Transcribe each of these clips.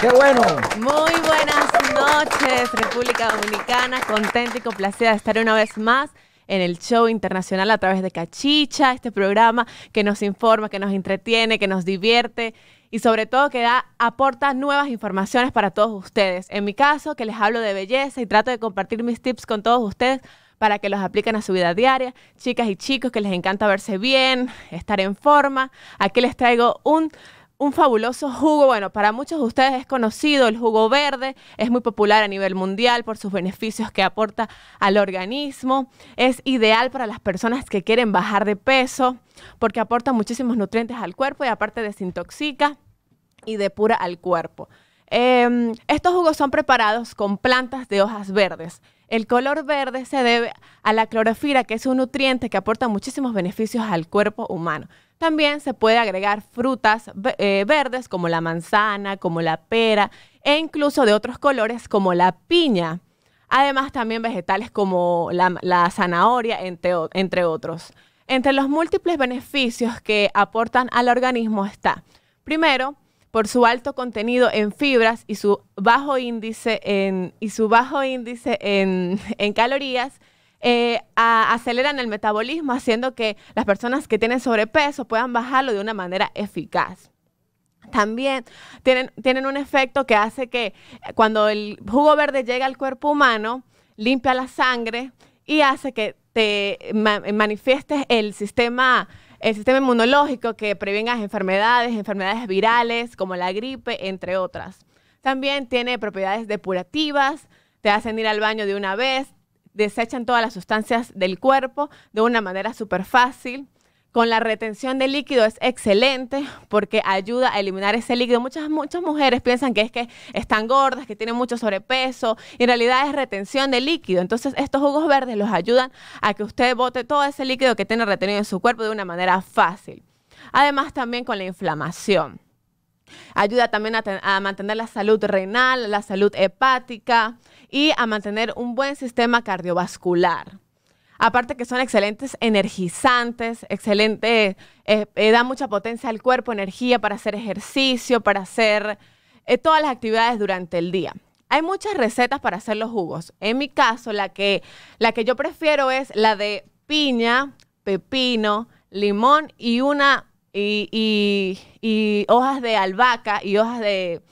¡Qué bueno! Muy buenas noches, República Dominicana. Contenta y complacida de estar una vez más en el show internacional a través de Cachicha, este programa que nos informa, que nos entretiene, que nos divierte y sobre todo que aporta nuevas informaciones para todos ustedes. En mi caso, que les hablo de belleza y trato de compartir mis tips con todos ustedes para que los apliquen a su vida diaria. Chicas y chicos que les encanta verse bien, estar en forma, aquí les traigo un un fabuloso jugo, bueno, para muchos de ustedes es conocido, el jugo verde es muy popular a nivel mundial por sus beneficios que aporta al organismo, es ideal para las personas que quieren bajar de peso porque aporta muchísimos nutrientes al cuerpo y aparte desintoxica y depura al cuerpo. Em, estos jugos son preparados con plantas de hojas verdes el color verde se debe a la clorofila, que es un nutriente que aporta muchísimos beneficios al cuerpo humano. También se puede agregar frutas eh, verdes como la manzana, como la pera e incluso de otros colores como la piña. Además también vegetales como la, zanahoria, entre otros. Entre los múltiples beneficios que aportan al organismo está, primero, por su alto contenido en fibras y su bajo índice en, y su bajo índice en, calorías, eh, aceleran el metabolismo, haciendo que las personas que tienen sobrepeso puedan bajarlo de una manera eficaz. También tienen, tienen un efecto que hace que eh, cuando el jugo verde llega al cuerpo humano, limpia la sangre y hace que te manifiestes el sistema el sistema inmunológico que prevenga enfermedades, enfermedades virales como la gripe, entre otras. También tiene propiedades depurativas, te hacen ir al baño de una vez, desechan todas las sustancias del cuerpo de una manera súper fácil con la retención de líquido es excelente porque ayuda a eliminar ese líquido. Muchas, muchas mujeres piensan que es que están gordas, que tienen mucho sobrepeso, y en realidad es retención de líquido. Entonces, estos jugos verdes los ayudan a que usted bote todo ese líquido que tiene retenido en su cuerpo de una manera fácil. Además, también con la inflamación. Ayuda también a, mantener la salud renal, la salud hepática y a mantener un buen sistema cardiovascular. Aparte que son excelentes energizantes, excelente, eh, eh, da mucha potencia al cuerpo, energía para hacer ejercicio, para hacer eh, todas las actividades durante el día. Hay muchas recetas para hacer los jugos. En mi caso, la que, la que yo prefiero es la de piña, pepino, limón y una y, y hojas de albahaca y hojas de,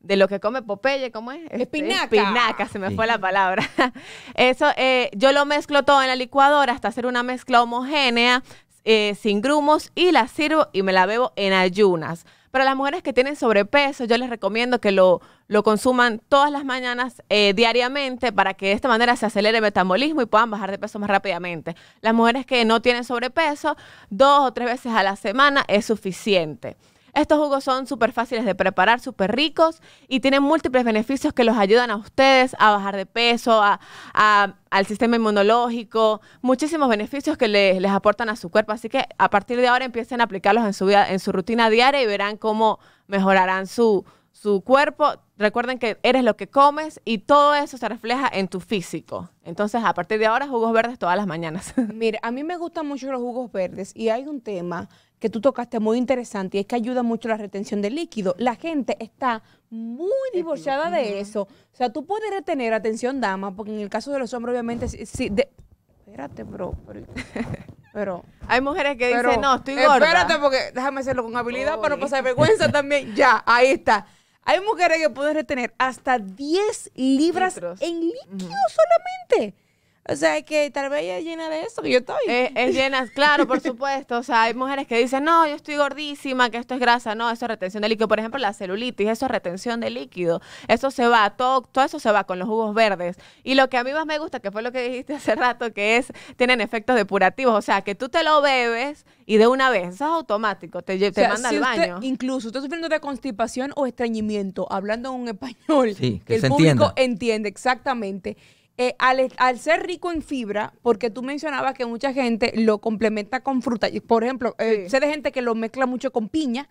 de lo que come Popeye, ¿cómo es? Este, espinaca. Espinaca, se me fue la palabra. Eso, eh, yo lo mezclo todo en la licuadora hasta hacer una mezcla homogénea, eh, sin grumos, y la sirvo y me la bebo en ayunas. Para las mujeres que tienen sobrepeso, yo les recomiendo que lo, lo consuman todas las mañanas eh, diariamente para que de esta manera se acelere el metabolismo y puedan bajar de peso más rápidamente. Las mujeres que no tienen sobrepeso, dos o tres veces a la semana es suficiente. Estos jugos son súper fáciles de preparar, súper ricos y tienen múltiples beneficios que los ayudan a ustedes a bajar de peso, a, al sistema inmunológico, muchísimos beneficios que les aportan a su cuerpo. Así que a partir de ahora empiecen a aplicarlos en su, en su rutina diaria y verán cómo mejorarán su, su cuerpo. Recuerden que eres lo que comes y todo eso se refleja en tu físico. Entonces, a partir de ahora, jugos verdes todas las mañanas. Mire, a mí me gustan mucho los jugos verdes y hay un tema que tú tocaste muy interesante y es que ayuda mucho la retención de líquido. La gente está muy divorciada de eso. O sea, tú puedes retener, atención dama, porque en el caso de los hombres obviamente... sí espérate, bro. Pero, hay mujeres que dicen, no, estoy gorda. Espérate, porque déjame hacerlo con habilidad para no pasar vergüenza también. Ya, ahí está. Hay mujeres que pueden retener hasta 10 libras en líquido solamente. O sea, que tal vez es llena de eso que yo estoy. Eh, es, llena, claro, por supuesto. O sea, hay mujeres que dicen, no, yo estoy gordísima, que esto es grasa. No, eso es retención de líquido. Por ejemplo, la celulitis, eso es retención de líquido. Eso se va, todo, todo eso se va con los jugos verdes. Y lo que a mí más me gusta, que fue lo que dijiste hace rato, que es, tienen efectos depurativos. O sea, que tú te lo bebes y de una vez, eso es automático, te, manda al baño. incluso, ¿estás sufriendo de constipación o estreñimiento, hablando en un español que, el público entiende exactamente. Eh, al, ser rico en fibra, porque tú mencionabas que mucha gente lo complementa con fruta. Por ejemplo, eh, sé de gente que lo mezcla mucho con piña,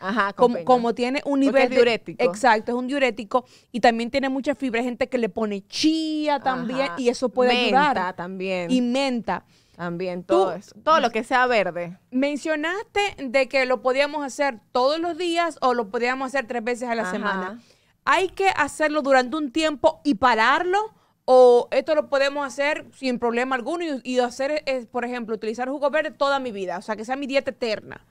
como, tiene un nivel es diurético. exacto, es un diurético y también tiene mucha fibra. Hay gente que le pone chía también y eso puede menta también. Y menta. También todo eso. Todo lo que sea verde. Mencionaste de que lo podíamos hacer todos los días o lo podíamos hacer tres veces a la semana. ¿Hay que hacerlo durante un tiempo y pararlo? o esto lo podemos hacer sin problema alguno y, hacer, es, por ejemplo, utilizar jugo verde toda mi vida, o sea, que sea mi dieta eterna.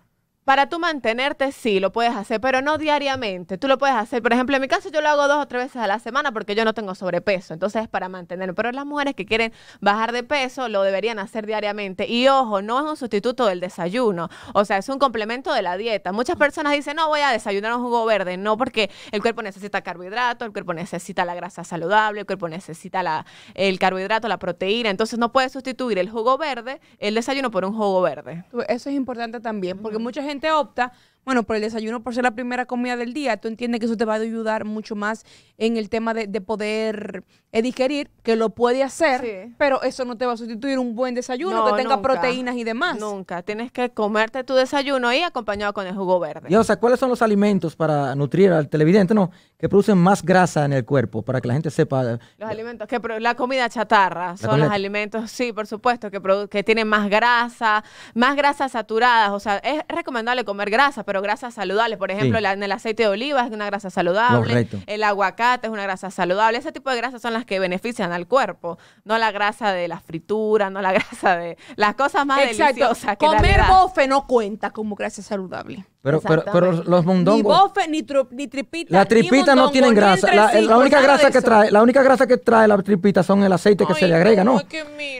Para tú mantenerte, sí, lo puedes hacer, pero no diariamente. Tú lo puedes hacer, por ejemplo, en mi caso yo lo hago dos o tres veces a la semana porque yo no tengo sobrepeso, entonces es para mantenerlo. Pero las mujeres que quieren bajar de peso lo deberían hacer diariamente. Y ojo, no es un sustituto del desayuno, o sea, es un complemento de la dieta. Muchas personas dicen, no, voy a desayunar un jugo verde. No, porque el cuerpo necesita carbohidratos, el cuerpo necesita la grasa saludable, el cuerpo necesita la, el carbohidrato, la proteína. Entonces no puedes sustituir el jugo verde, el desayuno por un jugo verde. Eso es importante también, porque mucha gente gente opta bueno, por el desayuno, por ser la primera comida del día, tú entiendes que eso te va a ayudar mucho más en el tema de, poder eh, digerir, que lo puede hacer, pero eso no te va a sustituir un buen desayuno que tenga proteínas y demás. Nunca, tienes que comerte tu desayuno ahí acompañado con el jugo verde. Y o sea, ¿cuáles son los alimentos para nutrir al televidente? No, que producen más grasa en el cuerpo, para que la gente sepa. Eh, los alimentos, que la comida chatarra, son los alimentos, sí, por supuesto, que, que tienen más grasa, más grasas saturadas, o sea, es recomendable comer grasa, pero grasas saludables. Por ejemplo, en el aceite de oliva es una grasa saludable, el aguacate es una grasa saludable. Ese tipo de grasas son las que benefician al cuerpo, no la grasa de la fritura, no la grasa de las cosas más deliciosas. Que Comer bofe no cuenta como grasa saludable. Pero, pero, los mondongos. Ni bofe, ni, tripita. La tripita no tienen grasa. La, única grasa que trae, la única grasa que trae la tripita son el aceite que se le agrega, ¿no?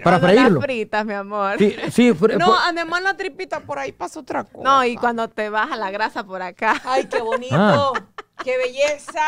para freírlo. Las fritas, mi amor. Sí, no, además la tripita por ahí pasa otra cosa. No, y cuando te vas a la grasa por acá. Ay, qué bonito. Ah. ¡Qué belleza!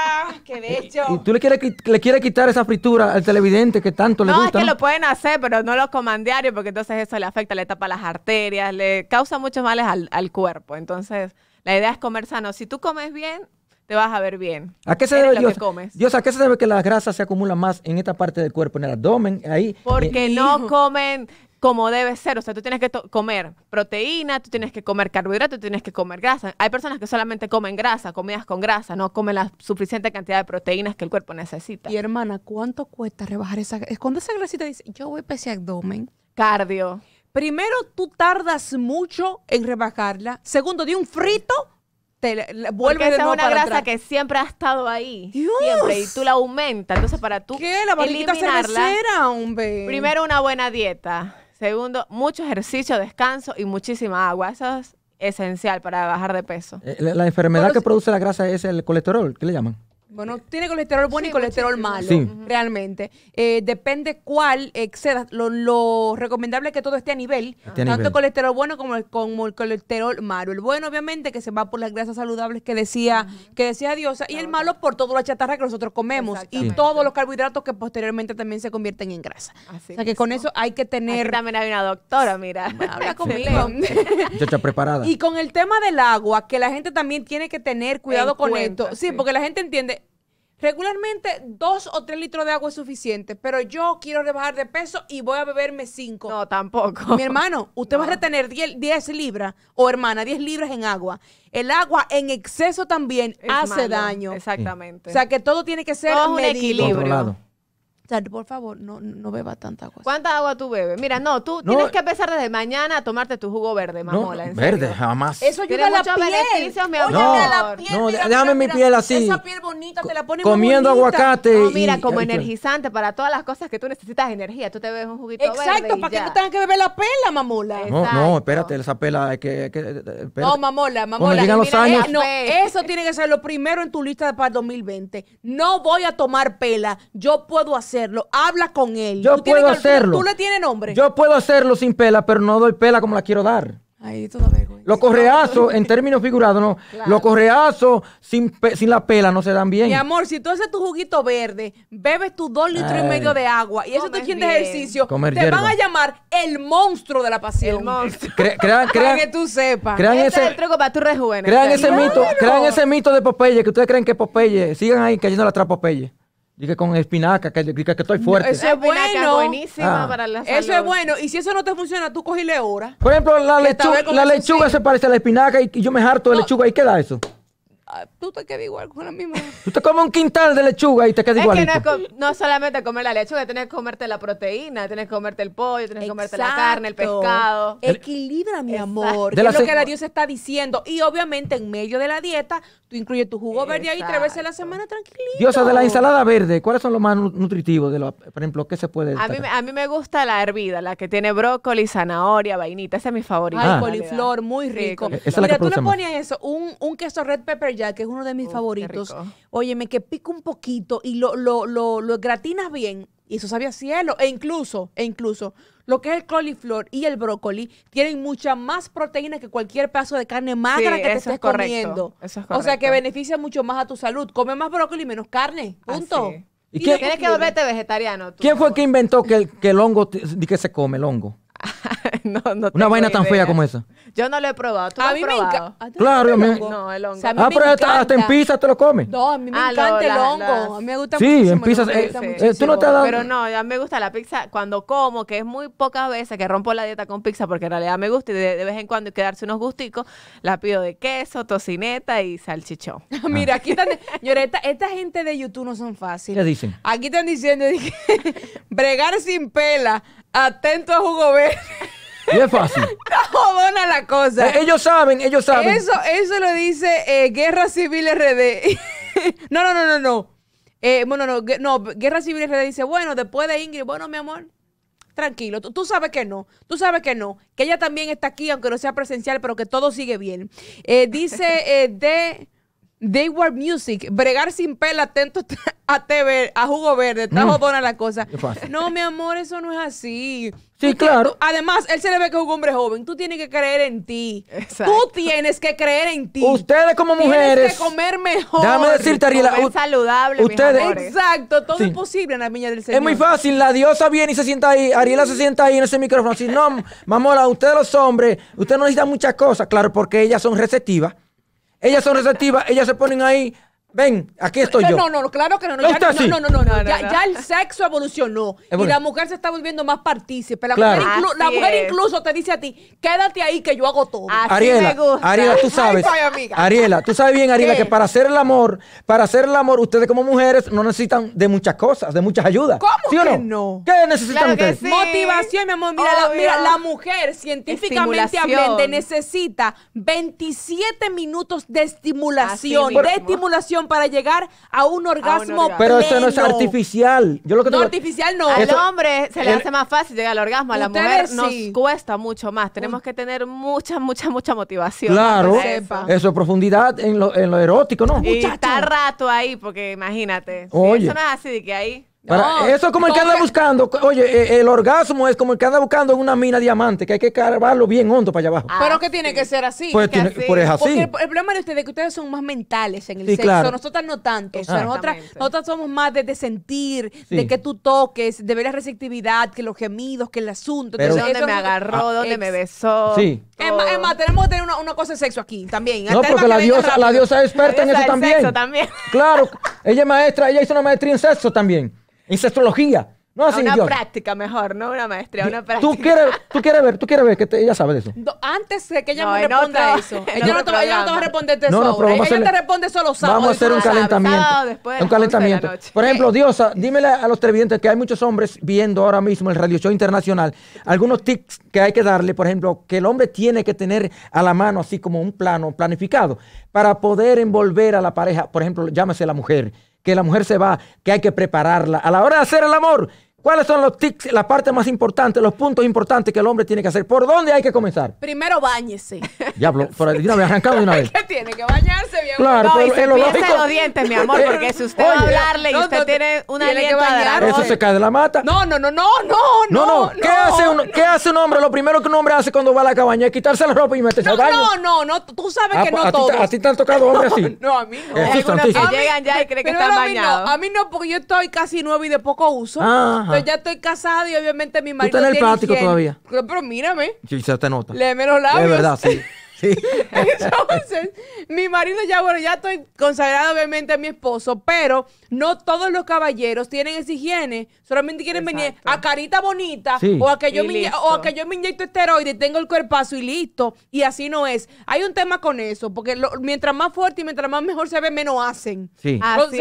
¡Qué bello! ¿Y tú le quieres, le quitar esa fritura al televidente que tanto le gusta? No, es que lo pueden hacer, pero no los coman diario porque entonces eso le afecta, le tapa las arterias, le causa muchos males al, cuerpo. Entonces, la idea es comer sano. Si tú comes bien, te vas a ver bien. ¿A qué se debe Dios, comes? Dios, ¿a qué se debe que la grasa se acumula más en esta parte del cuerpo, en el abdomen, ahí? Porque eh, no comen como debe ser. O sea, tú tienes que comer proteína, tú tienes que comer carbohidrato, tú tienes que comer grasa. Hay personas que solamente comen grasa, comidas con grasa, no comen la suficiente cantidad de proteínas que el cuerpo necesita. Y hermana, ¿cuánto cuesta rebajar esa Es grasa? Cuando esa grasita dice, yo voy a ese abdomen. Cardio. Primero, tú tardas mucho en rebajarla. Segundo, de un frito te vuelve de esa es una grasa que siempre ha estado ahí. Siempre. Y tú la aumentas. Entonces, para tú ¿Qué? La eliminarla, hombre. Primero, una buena dieta. Segundo, mucho ejercicio, descanso y muchísima agua. Eso es esencial para bajar de peso. Eh, la, enfermedad que produce la grasa es el colesterol, ¿qué le llaman? Bueno, tiene colesterol bueno y colesterol malo, realmente. Eh, depende cuál exceda. Lo, recomendable es que todo esté a nivel, tanto colesterol bueno como el, colesterol malo. El bueno, obviamente, que se va por las grasas saludables que decía, que decía Diosa, y el malo por toda la chatarra que nosotros comemos y todos los carbohidratos que posteriormente también se convierten en grasa. Así o sea que con eso hay que tener. también hay una doctora, mira. Habla conmigo. preparada. Y con el tema del agua, que la gente también tiene que tener cuidado con esto. Sí, porque la gente entiende, Regularmente dos o tres litros de agua es suficiente, pero yo quiero rebajar de peso y voy a beberme cinco. No, tampoco. Mi hermano, usted va a retener 10, libras o hermana, 10 libras en agua. El agua en exceso también hace daño. Exactamente. O sea que todo tiene que ser un equilibrio por favor, no, no beba tanta agua. ¿Cuánta agua tú bebes? Mira, no, tú tienes que empezar desde mañana a tomarte tu jugo verde, mamola. verde, jamás. Eso ayuda a la piel. Mi amor. No, Oye, la piel, no, déjame mi piel así. Esa piel bonita te la pone Comiendo aguacate. No, mira, como energizante para todas las cosas que tú necesitas energía. Tú te bebes un juguito exacto, verde Exacto, para que tú tengas que beber la pela, mamola. No, no, espérate, esa pela es que... que no, mamola, mamola. Eh, eso tiene que ser lo primero en tu lista para 2020. No voy a tomar pela. Yo puedo hacer habla con él. Yo puedo hacerlo. Tú le tienes nombre. Yo puedo hacerlo sin pela, pero no doy pela como la quiero dar. Ahí toda Los correazos, en términos figurados, no. Lo correazo sin, sin, la pela no se dan bien. Mi amor, si tú haces tu juguito verde, bebes tu dos litros y medio de agua y eso te quita ejercicio, te van a llamar el monstruo de la pasión. El monstruo. crean, crean, para que tú sepas. Crean este ese, el truco para tu Crean ese mito, crean ese mito de Popeye, que ustedes creen que Popeye, sigan ahí cayendo la trampa Popeye. Dije con espinaca, que, estoy fuerte. Eso es bueno. Buenísima ah. para la salud. Eso es bueno. Y si eso no te funciona, tú cogile ahora. Por ejemplo, la, lechuga se parece a la espinaca y, yo me harto de lechuga. ¿Y qué da eso? Ah, tú te quedas igual con la misma. Tú te comes un quintal de lechuga y te quedas igual. no, solamente comer la lechuga, tienes que comerte la proteína, tienes que comerte el pollo, tienes que comerte la carne, el pescado. Equilibra, mi amor. De lo que la diosa está diciendo. Y obviamente, en medio de la dieta, tú incluyes tu jugo verde ahí tres veces a la semana, tranquilito. Diosa, de la ensalada verde, ¿cuáles son los más nutritivos? De los, por ejemplo, ¿qué se puede a mí, me gusta la hervida, la que tiene brócoli, zanahoria, vainita. Esa es mi favorita. Ah. El poliflor muy rico. Mira, tú le ponías eso, un, un queso red pepper que es uno de mis favoritos. Óyeme, que pica un poquito y lo, lo, lo, gratinas bien. Y eso sabía cielo. E incluso, e incluso, lo que es el coliflor y el brócoli tienen mucha más proteína que cualquier pedazo de carne magra que te estés comiendo. O sea que beneficia mucho más a tu salud. Come más brócoli y menos carne. Punto. ¿Y, tienes que volverte vegetariano. ¿Quién fue que inventó que el, que el hongo, que se come el hongo? no, no Una vaina tan fea como esa. Yo no lo he probado. ¿Tú a, lo mí has probado? Ah, claro, a mí No, el hongo. ah, pero hasta, en pizza te lo comes. No, a mí me ah, encanta el hongo. A mí me gusta sí, En pizza, eh, eh, Tú no te Pero no, ya me gusta la pizza cuando como, que es muy pocas veces que rompo la dieta con pizza, porque en realidad me gusta y de, vez en cuando quedarse unos gusticos, la pido de queso, tocineta y salchichón. Mira, aquí están... Señora, esta, gente de YouTube no son fáciles. ¿Qué dicen? Aquí están diciendo, bregar sin pela, atento a jugo verde. Y es fácil. la cosa. Eh, ellos saben, ellos saben. Eso, eso lo dice eh, Guerra Civil RD. no, no, no, no, no. Eh, bueno, no, no, Guerra Civil RD dice, bueno, después de Ingrid, bueno, mi amor, tranquilo, tú, tú, sabes que no, tú sabes que no, que ella también está aquí, aunque no sea presencial, pero que todo sigue bien. dice de They Were Music, bregar sin pela, atento a TV, a jugo verde, está mm. jodona la cosa. No, mi amor, eso no es así. Sí, claro. además, él se le ve que es un hombre joven. Tú tienes que creer en ti. Tú tienes que creer en ti. Ustedes como mujeres. Tienes que comer mejor. Déjame decirte, Ariela. saludable, ustedes. Exacto, todo es posible en la viña del Señor. Es muy fácil. La diosa viene y se sienta ahí. Ariela se sienta ahí en ese micrófono. Si no, mamola, ustedes los hombres, ustedes no necesitan muchas cosas. Claro, porque ellas son receptivas. Ellas son receptivas, ellas se ponen ahí Ven, aquí estoy yo. No, no, no, claro que no. No, ya, no, no, no, ya, el sexo evolucionó y la mujer se está volviendo más partícipe. La, mujer, incluso te dice a ti, quédate ahí que yo hago todo. Así Ariela, Ariela, tú sabes. Ariela, tú sabes bien, Ariela, que para hacer el amor, para hacer el amor, ustedes como mujeres no necesitan de muchas cosas, de muchas ayudas. ¿Cómo no? ¿Qué necesitan ustedes? Motivación, mi amor. Mira la, mira, la mujer científicamente hablando necesita 27 minutos de estimulación, de estimulación para llegar a un orgasmo, Pero eso no es artificial. Yo lo que no, artificial no. Al hombre se le hace más fácil llegar al orgasmo, a la mujer nos cuesta mucho más. Tenemos que tener mucha, mucha, mucha motivación. Claro, eso. profundidad en lo, en erótico, ¿no? Y está rato ahí, porque imagínate. eso no es así de que ahí eso es como el que anda buscando. Oye, eh, el orgasmo es como el que anda buscando en una mina de diamante, que hay que cargarlo bien hondo para allá abajo. pero ah, que tiene que ser pues así. Pues, es así. Porque el, problema de ustedes es que ustedes son más mentales en el sexo. Nosotras no tanto. O sea, nosotras, nosotras, somos más de, sentir, de que tú toques, de ver la receptividad, que los gemidos, que el asunto. Ah, ¿Dónde me agarró? ¿Dónde me besó? Sí. Es más, tenemos que tener una, cosa de sexo aquí también. No, porque la diosa, la diosa es experta en eso también. Claro, ella es maestra, ella hizo una maestría en sexo también. Es astrología. No, una práctica mejor, no una maestría, una Tú quieres, ver, tú quieres ver, que ella sabe de eso. antes de que ella me responda eso. Ella no, te, va a responderte eso. No, ella te responde solo sábado. Vamos a hacer un calentamiento. un calentamiento. Por ejemplo, Diosa, dímele a los televidentes que hay muchos hombres viendo ahora mismo el Radio Show Internacional. Algunos tips que hay que darle, por ejemplo, que el hombre tiene que tener a la mano así como un plano planificado para poder envolver a la pareja. Por ejemplo, llámese la mujer que la mujer se va, que hay que prepararla. A la hora de hacer el amor, ¿Cuáles son los tics, la parte más importante, los puntos importantes que el hombre tiene que hacer? ¿Por dónde hay que comenzar? Primero bañese. Diablo, hablo. de una de una vez. tiene que bañarse bien? Claro, pero y los dientes, mi amor, eh, porque si usted va a hablarle y usted tiene una dieta Eso se cae de la mata. No, no, no, no, no, no. ¿Qué, hace un, ¿Qué hace un hombre? Lo primero que un hombre hace cuando va a la cabaña es quitarse la ropa y meterse al baño. No, no, no, tú sabes ah, que pues, no a todos. ¿A ti te han tocado hombres así? No, a mí no. A mí no, porque yo estoy casi nuevo y de poco uso. Ah, yo ya estoy casada y obviamente mi marido. estás en el plástico todavía? Pero, mírame. Sí, se te nota. Léeme menos labios. De verdad, sí. Entonces, mi marido ya, bueno, ya estoy consagrado obviamente a mi esposo, pero no todos los caballeros tienen esa higiene. Solamente quieren venir a carita bonita o, a que yo me, o a inyecto esteroides, tengo el cuerpazo y listo. Y así no es. Hay un tema con eso, porque mientras más fuerte y mientras más mejor se ve, menos hacen. Sí. Ah, así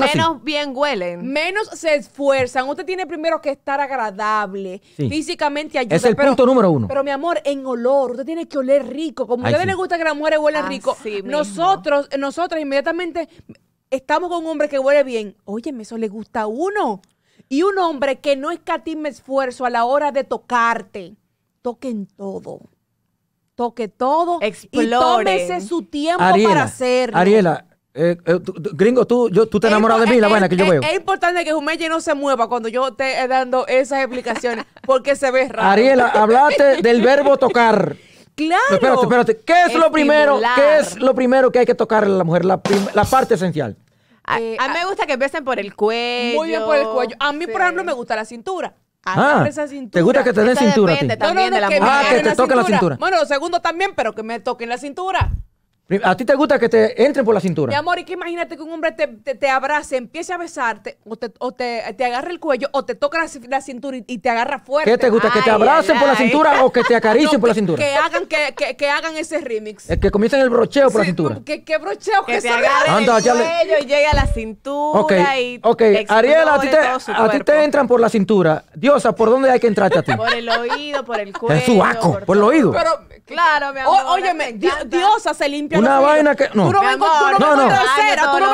Menos, bien huelen. Menos se esfuerzan. Usted tiene primero que estar agradable. Físicamente Es el punto número uno. Pero mi amor, en olor, usted tiene que oler rico como a ustedes les gusta que la mujeres huelen ah, rico, nosotros, inmediatamente estamos con un hombre que huele bien. Óyeme, eso le gusta a uno. Y un hombre que no escatime esfuerzo a la hora de tocarte, toquen todo. Toque todo y tómese su tiempo para hacerlo. Ariela, eh, eh, gringo, tú, yo, tú te enamoras de mí, la buena que yo veo. Es importante que Jumeye no se mueva cuando yo esté dando esas explicaciones, porque se ve raro. Ariela, hablaste del verbo tocar. Claro. espérate, espérate. ¿Qué es lo primero? ¿Qué es lo primero que hay que tocarle a la mujer? La, parte esencial. a, eh, mí me gusta que empiecen por el cuello. Muy bien por el cuello. A mí, por ejemplo, me gusta la cintura. Ah, esa cintura. ¿Te gusta que te den cintura? También no, no, que ah, te toquen la cintura. Bueno, lo segundo también, pero que me toquen la cintura. ¿A ti te gusta que te entren por la cintura? Mi amor, y que imagínate que un hombre te, abrace, empiece a besarte, o, te, o te, agarra el cuello, o te toca la, cintura y, te agarra fuerte. ¿Qué te gusta? ¿Que te abracen por la cintura o que te acaricien por la cintura? Que hagan, que, hagan ese remix. Eh, que comiencen el brocheo por la cintura. ¿Qué que brocheo? Que, te agarre el cuello y llegue a la cintura Ok. Ok, Ariel, a ti, te, a ti te entran por la cintura. Diosa, ¿por dónde hay que entrarte a ti? Por el oído, por el cuello. Es su por, el oído. Pero, claro, mi amor. óyeme, Diosa se limpia una vaina que. No, tú no, me amor, no, tú no me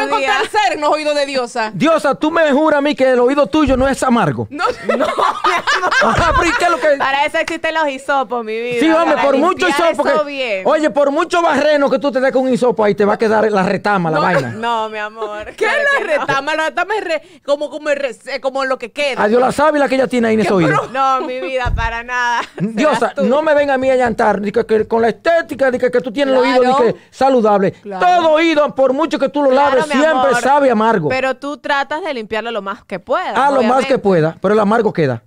encontrás tercera en los oídos de Diosa. Diosa, tú me juras a mí que el oído tuyo no es amargo. No, no. Ajá, ¿qué lo que... Para eso existen los hisopos, mi vida. Sí, hombre, por mucho hisopo. Que... Oye, por mucho barreno que tú te des con un hisopo ahí, te va a quedar la retama, la vaina. No, mi amor. ¿Qué es la retama? La retama es como, como, lo que queda. Dios la sábila que ella tiene ahí en ese oído. No, mi vida, para nada. Diosa, no me venga a mí a llantar. Con la estética, que tú tienes el oído, saludable. Todo ido, por mucho que tú lo laves, siempre sabe amargo. Pero tú tratas de limpiarlo lo más que puedas. Ah, lo más que pueda, pero el amargo queda.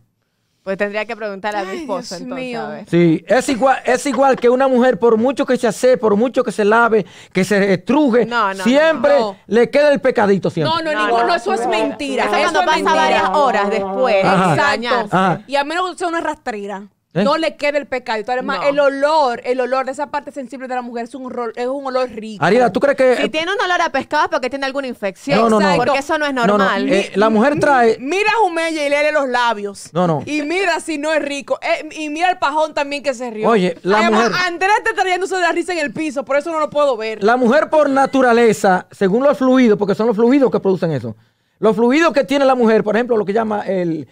Pues tendría que preguntarle a mi esposa entonces. Mío. Sí, es igual, es igual que una mujer, por mucho que se hace, por mucho que se lave, que se estruje, siempre le queda el pecadito siempre. No, no, ninguno, eso es mentira. Eso, pasa varias horas después. Exacto. Y a menos me una rastrera. ¿Eh? No le queda el pecado. Además, el olor, el olor de esa parte sensible de la mujer es un, olor, es un olor rico. Ariela, ¿tú crees que...? Si tiene un olor a pescado es porque tiene alguna infección. No, no, no. Porque eso no es normal. Eh, la mujer trae... Mira a Jumeya y lee los labios. No, no. Y mira si no es rico. Eh, y mira el pajón también que se rió. Oye, la Además, Andrés está trayéndose de la risa en el piso, por eso no lo puedo ver. La mujer por naturaleza, según los fluidos, porque son los fluidos que producen eso. Los fluidos que tiene la mujer, por ejemplo, lo que llama el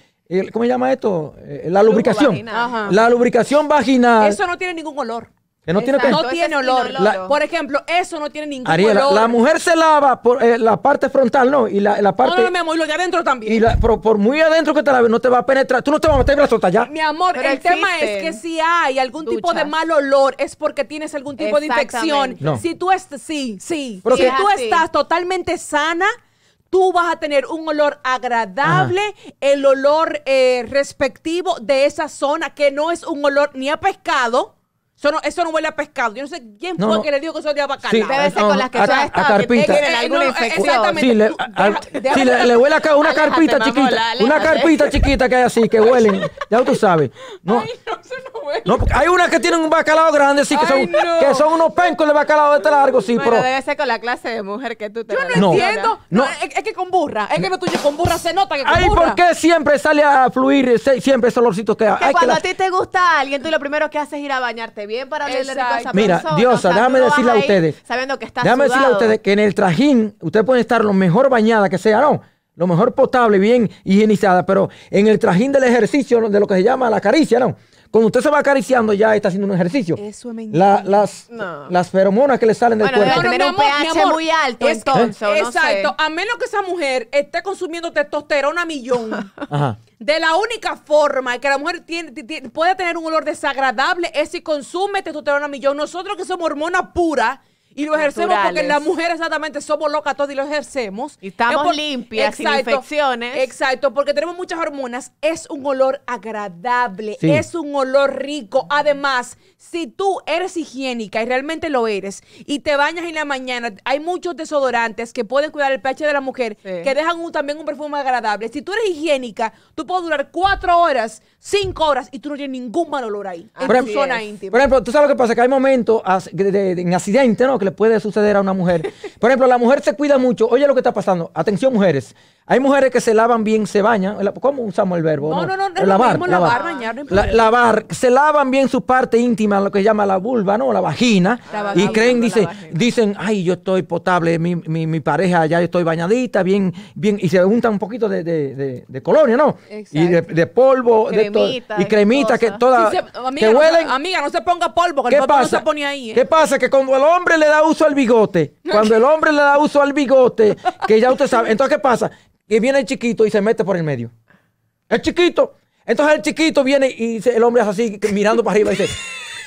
¿cómo se llama esto? Eh, la lubricación. La lubricación vaginal. Eso no tiene ningún olor. no tiene, olor. por ejemplo, eso no tiene ningún olor. olor. La mujer se lava por eh, la parte frontal, ¿no? Y la, parte. No, no, mi amor, y lo de adentro también. Y por, muy adentro que te laves, no te va a penetrar. Tú no te vas a meter brazo ¿ya? Mi amor, el tema es que si hay algún tipo de mal olor, es porque tienes algún tipo de infección. Si tú sí, sí. tú estás totalmente sana, tú vas a tener un olor agradable, el olor eh, respectivo de esa zona, que no es un olor ni a pescado, eso no, eso no huele a pescado. Yo no sé quién fue que le dijo que eso olía a bacalao. Sí, Debe ser con las que a, a carpita. Que eh, eh, alguna infección. Exactamente. Sí, le, huele a una carpita chiquita. una carpita chiquita que hay así, que huelen. Ya tú sabes. No. no, eso no huele. hay unas que tienen un bacalao grande, sí, que, son, que son unos pencos de bacalao de este largo, sí, pero... debe ser con la clase de mujer que tú te... Yo no entiendo. es, que con burra. Es que con burra se nota que con Ay, ¿por qué siempre sale a fluir siempre esos lorcitos que hay? Que cuando a ti te gusta alguien, tú lo primero que haces es ir a bañarte bien para leerle Mira, Diosa, déjame decirle a ustedes. Sabiendo que está Déjame decirle a ustedes que en el trajín, Usted puede estar lo mejor bañada que sea, ¿no? Lo mejor potable, bien higienizada, pero en el trajín del ejercicio, de lo que se llama la caricia, ¿no? Cuando usted se va acariciando, ya está haciendo un ejercicio. las, las feromonas que le salen del cuerpo. Bueno, tener un pH muy alto, entonces. Exacto. A menos que esa mujer esté consumiendo testosterona millón. Ajá. De la única forma que la mujer tiene, puede tener un olor desagradable es si consume testosterona millón. Nosotros que somos hormonas pura, y lo ejercemos porque las mujeres exactamente somos locas todas y lo ejercemos. Y estamos limpias, exacto, sin infecciones. Exacto, porque tenemos muchas hormonas. Es un olor agradable, es un olor rico. Además, si tú eres higiénica y realmente lo eres y te bañas en la mañana, hay muchos desodorantes que pueden cuidar el pecho de la mujer que dejan también un perfume agradable. Si tú eres higiénica, tú puedes durar cuatro horas cinco horas y tú no tienes ningún mal olor ahí, por ejemplo, tú sabes lo que pasa, que hay momentos en accidente, ¿no? Que le puede suceder a una mujer. Por ejemplo, la mujer se cuida mucho. Oye lo que está pasando. Atención, mujeres. Hay mujeres que se lavan bien, se bañan. ¿Cómo usamos el verbo? No, no, no. no lavar, mismo, lavar, bañar. No la, lavar. Se lavan bien su parte íntima, lo que se llama la vulva, ¿no? La vagina. y creen, dice, dicen, ay, yo estoy potable, mi, mi, mi, pareja ya estoy bañadita, bien, bien. Y se untan un poquito de, de, de, de colonia, ¿no? Exacto. Y de, de polvo. Cremita, y cremita, que toda. que huelen. amiga, no se ponga polvo, que ¿Qué el pasa? no se pone ahí. ¿eh? ¿Qué pasa? Que cuando el hombre le da uso al bigote, cuando el hombre le da uso al bigote, que ya usted sabe. Entonces, ¿qué pasa? Y viene el chiquito y se mete por el medio. El chiquito. Entonces el chiquito viene y el hombre es así, mirando para arriba y dice,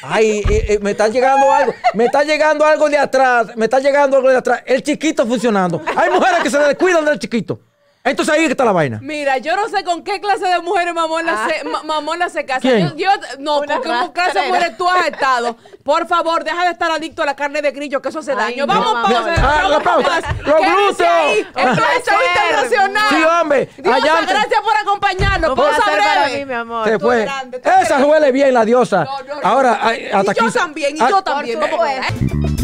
ay, eh, eh, me está llegando algo, me está llegando algo de atrás, me está llegando algo de atrás. El chiquito funcionando. Hay mujeres que se descuidan del chiquito. Entonces ahí está la vaina. Mira, yo no sé con qué clase de mujeres mamona, ah. se, se casa. ¿Quién? Yo, no, porque con clase de mujeres tú has estado. Por favor, deja de estar adicto a la carne de grillo, que eso hace daño. vamos, ah, ah, pausa. Los pausa. ¡Lo bruto! ¡Esto internacional! Sí, hombre. gracias por acompañarnos. vamos pausa breve. Para mí, mi amor. Se fue. Grande, Esa huele bien, la diosa. Ahora, hasta y aquí. Yo también, y yo también.